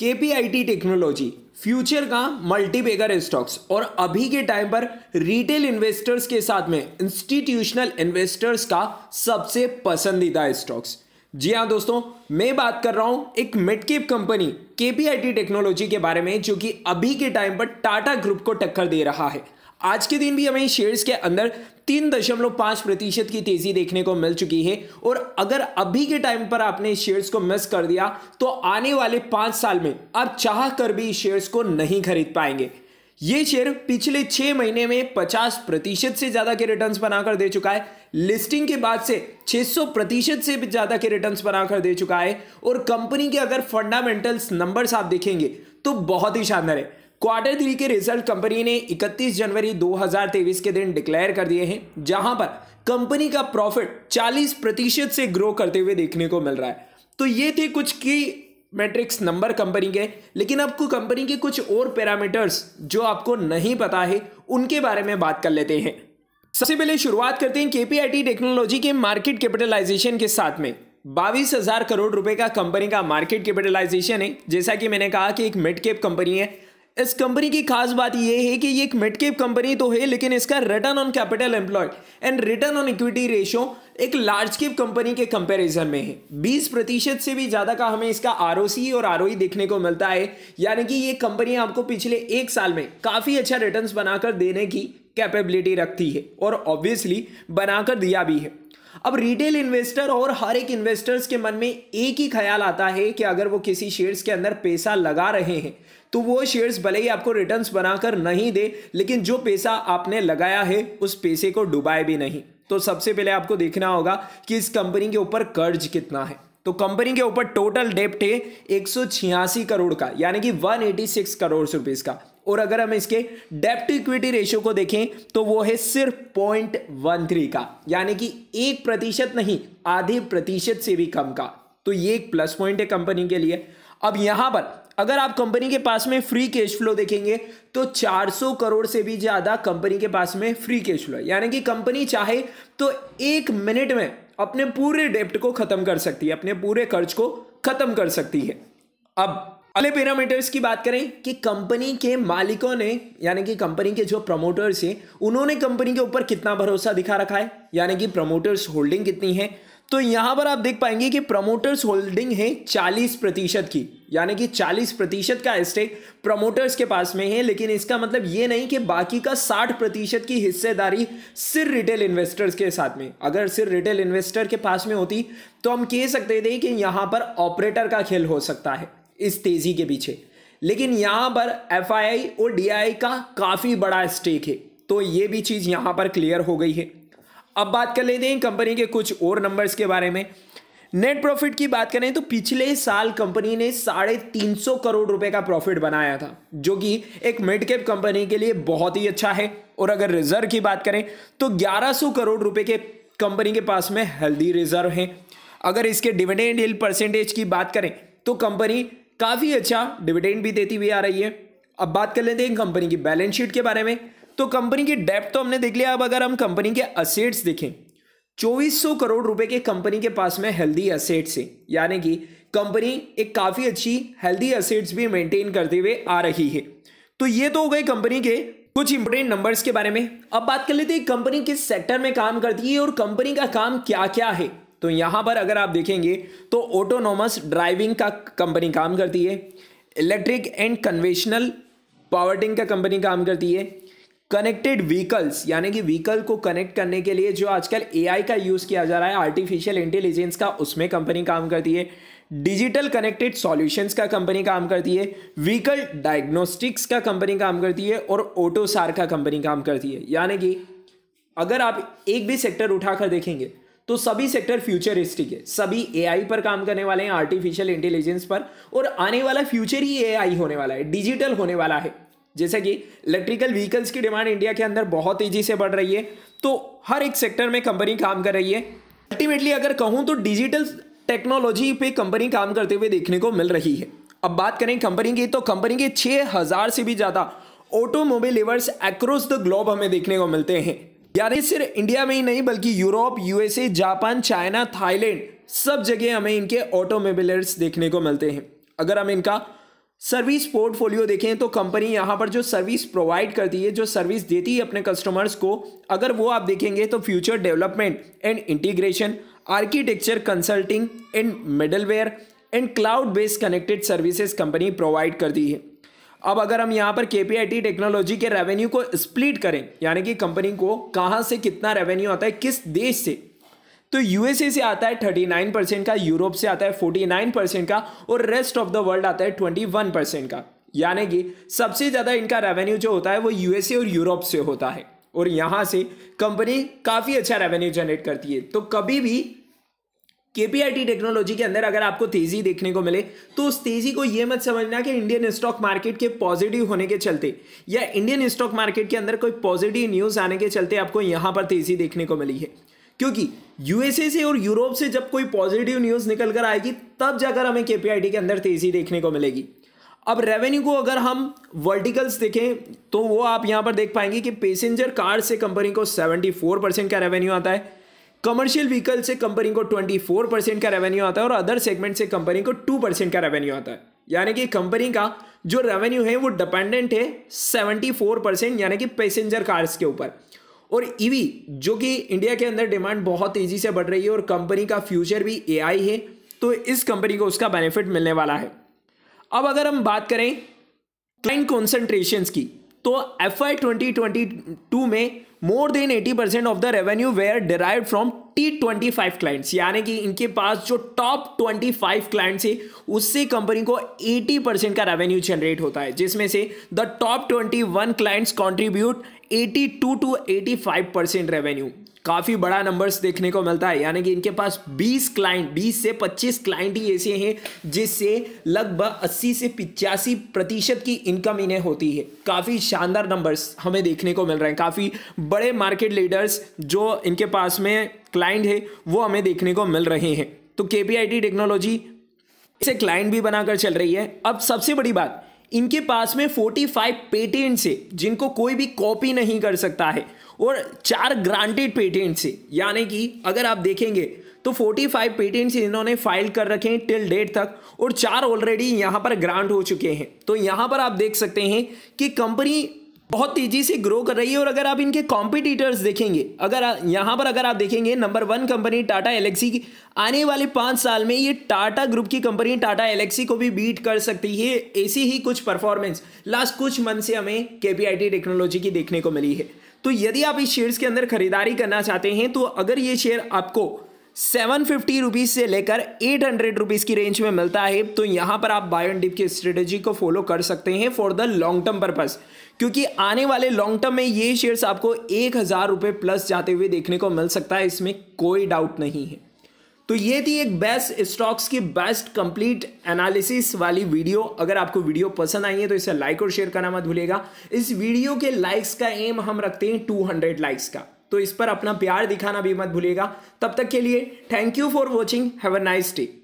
KPIT technology future का multi bagger stocks और अभी के टाइम पर रिटेल इन्वेस्टर्स के साथ में इंस्टीट्यूशनल इन्वेस्टर्स का सबसे पसंदीदा स्टॉक्स जी हाँ दोस्तों मैं बात कर रहा हूँ एक mid cap company KPIT technology के बारे में जो कि अभी के टाइम पर टाटा ग्रुप को टक्कर दे रहा है आज के दिन भी हमें शेयर्स के अंदर तीन दशमलव पांच प्रतिशत की तेजी देखने को मिल चुकी है और अगर अभी के टाइम पर आपने शेयर्स को मिस कर दिया तो आने वाले पांच साल में आप चाह कर भी शेयर्स को नहीं खरीद पाएंगे ये शेयर पिछले छह महीने में 50 प्रतिशत से ज्यादा के रिटर्न्स बनाकर दे चुका है लिस्टिंग के बाद से 600 प्रतिशत से भी ज्यादा के रिटर्न बनाकर दे चुका है और कंपनी के अगर फंडामेंटल्स नंबर्स आप देखेंगे तो बहुत ही शानदार है क्वार्टर थ्री के रिजल्ट कंपनी ने 31 जनवरी 2023 के दिन डिक्लेयर कर दिए हैं जहां पर कंपनी का प्रॉफिट 40 प्रतिशत से ग्रो करते हुए देखने को मिल रहा है तो ये थे कुछ की मैट्रिक्स नंबर कंपनी के लेकिन आपको कंपनी के कुछ और पैरामीटर्स जो आपको नहीं पता है उनके बारे में बात कर लेते हैं सबसे पहले शुरुआत करते हैं केपीआईटी टेक्नोलॉजी के मार्केट कैपिटलाइजेशन के साथ में बाईस हजार करोड़ रुपए का कंपनी का मार्केट कैपिटलाइजेशन है जैसा कि मैंने कहा कि एक मिड कैप कंपनी है इस कंपनी की खास बात यह है कि ये एक मिडकेप कंपनी तो है लेकिन इसका return on capital employed and return on equity ratio एक लार्ज केप कंपनी के कंपैरिजन में है 20 प्रतिशत से भी ज़्यादा का हमें इसका आर और आर e देखने को मिलता है यानी कि ये कंपनी आपको पिछले एक साल में काफ़ी अच्छा रिटर्न बनाकर देने की कैपेबिलिटी रखती है और ऑब्वियसली बनाकर दिया भी है अब रिटेल इन्वेस्टर और हर एक इन्वेस्टर्स के मन में एक ही ख्याल आता है कि अगर वो किसी शेयर्स के अंदर पैसा लगा रहे हैं तो वो शेयर्स भले ही आपको रिटर्न्स बनाकर नहीं दे लेकिन जो पैसा आपने लगाया है उस पैसे को डुबाए भी नहीं तो सबसे पहले आपको देखना होगा कि इस कंपनी के ऊपर कर्ज कितना है तो कंपनी के ऊपर टोटल डेप्ट है एक करोड़ का यानी कि 186 करोड़ रुपीज का और अगर हम इसके डेप्ट इक्विटी रेशियो को देखें तो वो है सिर्फ पॉइंट वन थ्री का यानी कि एक प्रतिशत नहीं आधे प्रतिशत से भी कम का तो ये एक प्लस पॉइंट है कंपनी के लिए अब यहां पर अगर आप कंपनी के पास में फ्री कैश फ्लो देखेंगे तो 400 करोड़ से भी ज़्यादा कंपनी के पास में फ्री कैश फ्लो है यानी कि कंपनी चाहे तो एक मिनट में अपने पूरे डेप्ट को ख़त्म कर सकती है अपने पूरे कर्ज को ख़त्म कर सकती है अब अगले पैरामीटर्स की बात करें कि कंपनी के मालिकों ने यानी कि कंपनी के जो प्रमोटर्स हैं उन्होंने कंपनी के ऊपर कितना भरोसा दिखा रखा है यानी कि प्रमोटर्स होल्डिंग कितनी है तो यहाँ पर आप देख पाएंगे कि प्रमोटर्स होल्डिंग है चालीस प्रतिशत की यानी कि चालीस प्रतिशत का स्टेक प्रमोटर्स के पास में है लेकिन इसका मतलब ये नहीं कि बाकी का साठ प्रतिशत की हिस्सेदारी सिर्फ रिटेल इन्वेस्टर्स के साथ में अगर सिर्फ रिटेल इन्वेस्टर के पास में होती तो हम कह सकते थे कि यहाँ पर ऑपरेटर का खेल हो सकता है इस तेज़ी के पीछे लेकिन यहाँ पर एफ और डी का काफ़ी बड़ा स्टेक है तो ये भी चीज़ यहाँ पर क्लियर हो गई है अब बात कर लेते हैं कंपनी के कुछ और नंबर्स के बारे में नेट प्रॉफिट की बात करें तो पिछले साल कंपनी ने साढ़े तीन सौ करोड़ रुपए का प्रॉफिट बनाया था जो कि एक मिड कैप कंपनी के लिए बहुत ही अच्छा है और अगर रिजर्व की बात करें तो ग्यारह सौ करोड़ रुपए के कंपनी के पास में हेल्दी रिजर्व है अगर इसके डिविडेंड हिल परसेंटेज की बात करें तो कंपनी काफ़ी अच्छा डिविडेंड भी देती हुई आ रही है अब बात कर लेते हैं कंपनी की बैलेंस शीट के बारे में तो कंपनी की डेप्थ तो हमने देख लिया अब अगर हम कंपनी के असेट्स देखें 2400 करोड़ रुपए के कंपनी के पास में हेल्दी असेट्स है यानी कि कंपनी एक काफ़ी अच्छी हेल्दी असेट्स भी मेंटेन करते हुए आ रही है तो ये तो हो गए कंपनी के कुछ इंपोर्टेंट नंबर्स के बारे में अब बात कर लेते हैं कंपनी किस सेक्टर में काम करती है और कंपनी का काम क्या क्या है तो यहाँ पर अगर आप देखेंगे तो ऑटोनोमस ड्राइविंग का कंपनी काम करती है इलेक्ट्रिक एंड कन्वेशनल पावर्टिंग का कंपनी काम करती है कनेक्टेड व्हीकल्स यानी कि व्हीकल को कनेक्ट करने के लिए जो आजकल एआई का यूज़ किया जा रहा है आर्टिफिशियल इंटेलिजेंस का उसमें कंपनी काम करती है डिजिटल कनेक्टेड सॉल्यूशंस का कंपनी काम करती है व्हीकल डायग्नोस्टिक्स का कंपनी काम करती है और ऑटोसार का कंपनी काम करती है यानी कि अगर आप एक भी सेक्टर उठाकर देखेंगे तो सभी सेक्टर फ्यूचरिस्टिक है सभी ए पर काम करने वाले हैं आर्टिफिशियल इंटेलिजेंस पर और आने वाला फ्यूचर ही ए होने वाला है डिजिटल होने वाला है जैसे कि इलेक्ट्रिकल व्हीकल्स की डिमांड इंडिया के अंदर बहुत तेजी से बढ़ रही है तो हर एक सेक्टर में कंपनी काम कर रही है अल्टीमेटली अगर कहूँ तो डिजिटल टेक्नोलॉजी पे कंपनी काम करते हुए देखने को मिल रही है अब बात करें कंपनी की तो कंपनी के 6000 से भी ज़्यादा ऑटोमोबाइल एक्रोस द ग्लोब हमें देखने को मिलते हैं यानी सिर्फ इंडिया में ही नहीं बल्कि Europe USA Japan China Thailand सब जगह हमें इनके ऑटोमोबिलर्स देखने को मिलते हैं अगर हम इनका सर्विस पोर्टफोलियो देखें तो कंपनी यहाँ पर जो सर्विस प्रोवाइड करती है जो सर्विस देती है अपने कस्टमर्स को अगर वो आप देखेंगे तो future development and integration architecture consulting and middleware and cloud based connected services company provide करती है अब अगर हम यहाँ पर के टेक्नोलॉजी के रेवेन्यू को स्प्लिट करें यानी कि कंपनी को कहाँ से कितना रेवेन्यू आता है किस देश से तो यूएसए से आता है थर्टी नाइन परसेंट का यूरोप से आता है फोर्टी नाइन परसेंट का और रेस्ट ऑफ द वर्ल्ड आता है ट्वेंटी वन परसेंट का यानी कि सबसे ज़्यादा इनका रेवेन्यू जो होता है वो यूएसए और यूरोप से होता है और यहाँ से कंपनी काफ़ी अच्छा रेवेन्यू जनरेट करती है तो कभी भी केपीआईटी टेक्नोलॉजी के अंदर अगर आपको तेजी देखने को मिले तो उस तेजी को यह मत समझना कि इंडियन स्टॉक मार्केट के पॉजिटिव होने के चलते या इंडियन स्टॉक मार्केट के अंदर कोई पॉजिटिव न्यूज आने के चलते आपको यहां पर तेजी देखने को मिली है क्योंकि यूएसए से और यूरोप से जब कोई पॉजिटिव न्यूज निकल कर आएगी तब जाकर हमें केपीआईटी के अंदर तेजी देखने को मिलेगी अब रेवेन्यू को अगर हम वर्टिकल्स देखें तो वो आप यहां पर देख पाएंगे कि पैसेंजर कार से कंपनी को 74 परसेंट का रेवेन्यू आता है कमर्शियल व्हीकल से कंपनी को 24 परसेंट का रेवेन्यू आता है और अदर सेगमेंट से कंपनी को 2 परसेंट का रेवेन्यू आता है यानी कि कंपनी का जो रेवेन्यू है वो डिपेंडेंट है 74 परसेंट यानी कि पैसेंजर कार्स के ऊपर और ईवी e जो कि इंडिया के अंदर डिमांड बहुत तेज़ी से बढ़ रही है और कंपनी का फ्यूचर भी ए है तो इस कंपनी को उसका बेनिफिट मिलने वाला है अब अगर हम बात करें क्लाइंट कॉन्सेंट्रेशन की तो एफ आई में more than 80 percent of the revenue were derive from T twenty five clients यानी कि इनके पास जो टॉप ट्वेंटी फाइव क्लाइंट्स है उससे कंपनी को एटी परसेंट का रेवेन्यू जनरेट होता है जिसमें से the top twenty one clients contribute eighty two to eighty five percent revenue काफ़ी बड़ा नंबर्स देखने को मिलता है यानी कि इनके पास 20 क्लाइंट 20 से 25 क्लाइंट ही ऐसे हैं जिससे लगभग 80 से पिचासी प्रतिशत की इनकम इन्हें होती है काफ़ी शानदार नंबर्स हमें देखने को मिल रहे हैं काफ़ी बड़े मार्केट लीडर्स जो इनके पास में क्लाइंट है वो हमें देखने को मिल रहे हैं तो के टेक्नोलॉजी इसे क्लाइंट भी बनाकर चल रही है अब सबसे बड़ी बात इनके पास में 45 पेटेंट्स है जिनको कोई भी कॉपी नहीं कर सकता है और चार ग्रांटेड पेटेंट्स हैं यानी कि अगर आप देखेंगे तो 45 पेटेंट्स इन्होंने फाइल कर रखे हैं टिल डेट तक और चार ऑलरेडी यहाँ पर ग्रांट हो चुके हैं तो यहाँ पर आप देख सकते हैं कि कंपनी बहुत तेजी से ग्रो कर रही है और अगर आप इनके कॉम्पिटिटर्स देखेंगे अगर यहाँ पर अगर आप देखेंगे number one company Tata Elxsi की आने वाले पाँच साल में ये टाटा ग्रुप की कंपनी टाटा एलेक्सी को भी बीट कर सकती है ऐसी ही कुछ परफॉर्मेंस लास्ट कुछ मंथ से हमें के टेक्नोलॉजी की देखने को मिली है तो यदि आप इस शेयर्स के अंदर खरीदारी करना चाहते हैं तो अगर ये शेयर आपको सेवन फिफ्टी रुपीज़ से लेकर एट हंड्रेड रुपीज़ की रेंज में मिलता है तो यहाँ पर आप बाय एंड डिप की स्ट्रेटेजी को फॉलो कर सकते हैं for the long term purpose क्योंकि आने वाले लॉन्ग टर्म में ये शेयर्स आपको एक हज़ार रुपये प्लस जाते हुए देखने को मिल सकता है इसमें कोई डाउट नहीं है तो ये थी एक बेस्ट स्टॉक्स की बेस्ट कंप्लीट एनालिसिस वाली वीडियो अगर आपको वीडियो पसंद आई है तो इसे लाइक और शेयर करना मत भूलिएगा इस वीडियो के लाइक्स का एम हम रखते हैं हंड्रेड लाइक्स का तो इस पर अपना प्यार दिखाना भी मत भूलिएगा तब तक के लिए thank you for watching have a nice day